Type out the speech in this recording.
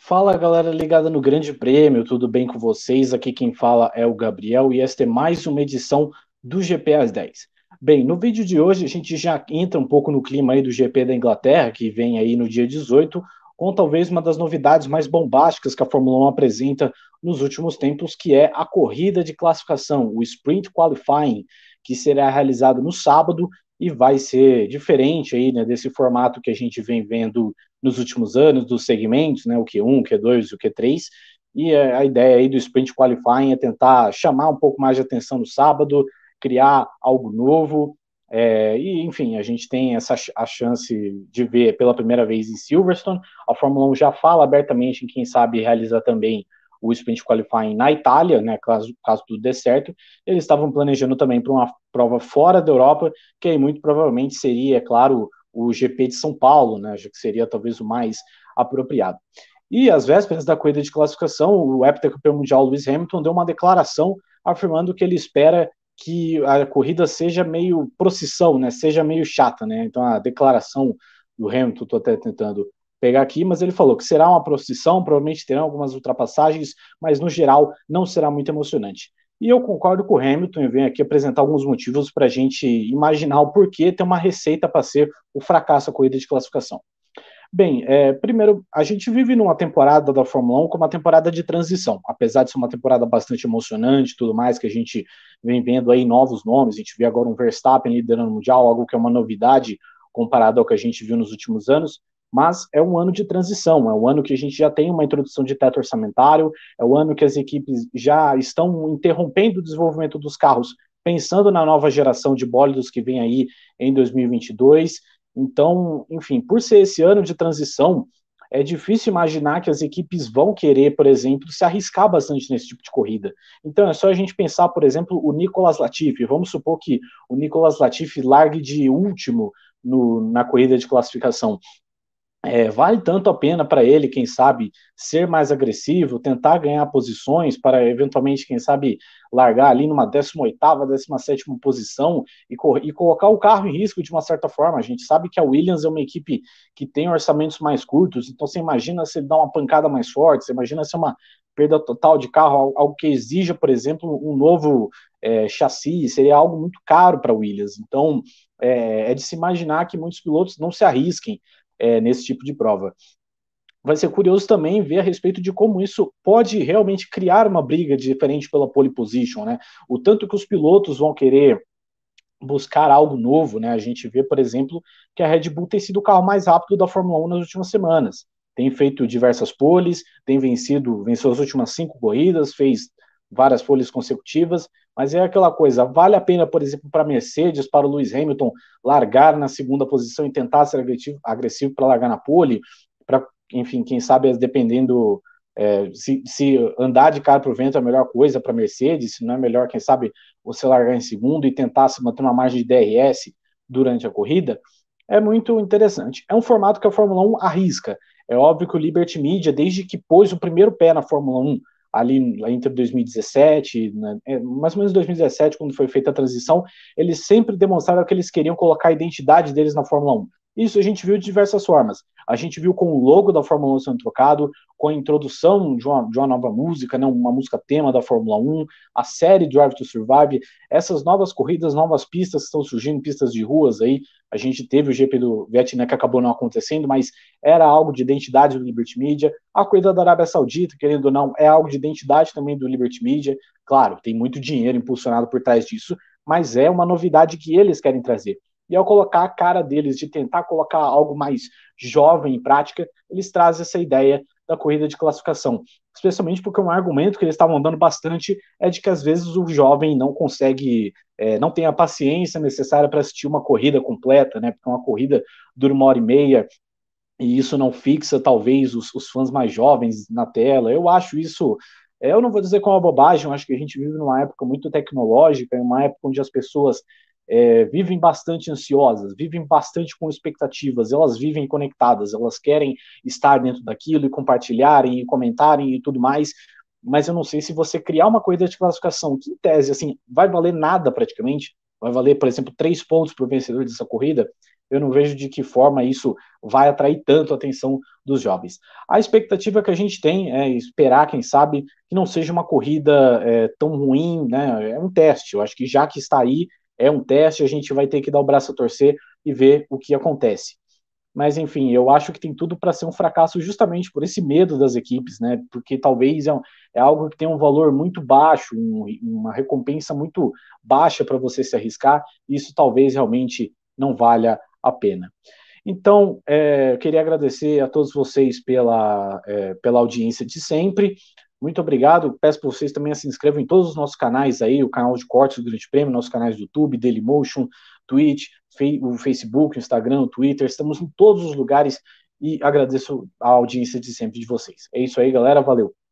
Fala galera ligada no Grande Prêmio, tudo bem com vocês? Aqui quem fala é o Gabriel e esta é mais uma edição do GP às 10. Bem, no vídeo de hoje a gente já entra um pouco no clima aí do GP da Inglaterra, que vem aí no dia 18, com talvez uma das novidades mais bombásticas que a Fórmula 1 apresenta nos últimos tempos, que é a corrida de classificação, o Sprint Qualifying, que será realizado no sábado e vai ser diferente aí, né, desse formato que a gente vem vendo nos últimos anos, dos segmentos, né, o Q1, o Q2, e o Q3, e a ideia aí do Sprint Qualifying é tentar chamar um pouco mais de atenção no sábado, criar algo novo, é, e enfim, a gente tem essa a chance de ver pela primeira vez em Silverstone. A Fórmula 1 já fala abertamente em quem sabe realizar também o Sprint Qualifying na Itália, né, caso, caso tudo dê certo, eles estavam planejando também para uma prova fora da Europa, que aí muito provavelmente seria, é claro, o GP de São Paulo, né? Acho que seria talvez o mais apropriado. E às vésperas da corrida de classificação, o heptacampeão mundial Lewis Hamilton deu uma declaração afirmando que ele espera que a corrida seja meio procissão, né? Seja meio chata, né? Então a declaração do Hamilton, estou até tentando pegar aqui, mas ele falou que será uma procissão, provavelmente terão algumas ultrapassagens, mas no geral não será muito emocionante. E eu concordo com o Hamilton e venho aqui apresentar alguns motivos para a gente imaginar o porquê ter uma receita para ser o fracasso da corrida de classificação. Bem, é, primeiro, a gente vive numa temporada da Fórmula 1 como uma temporada de transição, apesar de ser uma temporada bastante emocionante tudo mais, que a gente vem vendo aí novos nomes, a gente vê agora um Verstappen liderando o Mundial, algo que é uma novidade comparado ao que a gente viu nos últimos anos, mas é um ano de transição, é um ano que a gente já tem uma introdução de teto orçamentário, é o um ano que as equipes já estão interrompendo o desenvolvimento dos carros, pensando na nova geração de bólidos que vem aí em 2022. Então, enfim, por ser esse ano de transição, é difícil imaginar que as equipes vão querer, por exemplo, se arriscar bastante nesse tipo de corrida. Então é só a gente pensar, por exemplo, o Nicolas Latifi. Vamos supor que o Nicolas Latifi largue de último no, na corrida de classificação é, vale tanto a pena para ele, quem sabe, ser mais agressivo, tentar ganhar posições para eventualmente, quem sabe, largar ali numa 18ª, 17ª posição e, e colocar o carro em risco de uma certa forma. A gente sabe que a Williams é uma equipe que tem orçamentos mais curtos, então você imagina se ele dá uma pancada mais forte, você imagina se é uma perda total de carro, algo que exija, por exemplo, um novo é, chassi, seria algo muito caro para a Williams. Então, é, é, de se imaginar que muitos pilotos não se arrisquem é, nesse tipo de prova. Vai ser curioso também ver a respeito de como isso pode realmente criar uma briga diferente pela pole position, né? O tanto que os pilotos vão querer buscar algo novo, né? A gente vê, por exemplo, que a Red Bull tem sido o carro mais rápido da Fórmula 1 nas últimas semanas. Tem feito diversas poles, tem vencido, venceu as últimas cinco corridas, fez várias folhas consecutivas, mas é aquela coisa, vale a pena, por exemplo, para Mercedes, para o Lewis Hamilton largar na segunda posição e tentar ser agressivo, agressivo para largar na pole, para, enfim, quem sabe, dependendo é, se, se, andar de cara para o vento é a melhor coisa para Mercedes, se não é melhor, quem sabe, você largar em segundo e tentar se manter uma margem de DRS durante a corrida, é muito interessante. É um formato que a Fórmula 1 arrisca. É óbvio que o Liberty Media, desde que pôs o primeiro pé na Fórmula 1, ali entre 2017, né, é, mais ou menos 2017, quando foi feita a transição, eles sempre demonstraram que eles queriam colocar a identidade deles na Fórmula 1. Isso a gente viu de diversas formas. A gente viu com o logo da Fórmula 1 sendo trocado, com a introdução de uma, de uma nova música, né, uma música tema da Fórmula 1, a série Drive to Survive, essas novas corridas, novas pistas que estão surgindo, pistas de ruas aí. A gente teve o GP do Vietnã que acabou não acontecendo, mas era algo de identidade do Liberty Media. A corrida da Arábia Saudita, querendo ou não, é algo de identidade também do Liberty Media. Claro, tem muito dinheiro impulsionado por trás disso, mas é uma novidade que eles querem trazer. E ao colocar a cara deles de tentar colocar algo mais jovem em prática, eles trazem essa ideia da corrida de classificação. Especialmente porque um argumento que eles estavam dando bastante é de que às vezes o jovem não consegue, é, não tem a paciência necessária para assistir uma corrida completa, né? Porque uma corrida dura uma hora e meia, e isso não fixa talvez os, os, fãs mais jovens na tela. Eu acho isso, é, eu não vou dizer que é uma bobagem, eu acho que a gente vive numa época muito tecnológica, uma época onde as pessoas é, vivem bastante ansiosas, vivem bastante com expectativas, elas vivem conectadas, elas querem estar dentro daquilo e compartilharem e comentarem e tudo mais. Mas eu não sei se você criar uma corrida de classificação que, em tese, assim, vai valer nada praticamente, vai valer, por exemplo, três pontos para o vencedor dessa corrida, eu não vejo de que forma isso vai atrair tanto a atenção dos jovens. A expectativa que a gente tem é esperar, quem sabe, que não seja uma corrida é, tão ruim, né? É um teste. Eu acho que já que está aí, é um teste, a gente vai ter que dar o braço a torcer e ver o que acontece. Mas enfim, eu acho que tem tudo para ser um fracasso justamente por esse medo das equipes, né? Porque talvez é, um, é algo que tem um valor muito baixo, um, uma recompensa muito baixa para você se arriscar. E isso talvez realmente não valha a pena. Então, é, eu queria agradecer a todos vocês pela, é, pela audiência de sempre. Muito obrigado. Peço para vocês também se inscrevam em todos os nossos canais aí, o canal de cortes do Grande Prêmio, nossos canais do YouTube, Dailymotion, Twitch, o Facebook, o Instagram, o Twitter. Estamos em todos os lugares e agradeço a audiência de sempre de vocês. É isso aí, galera. Valeu.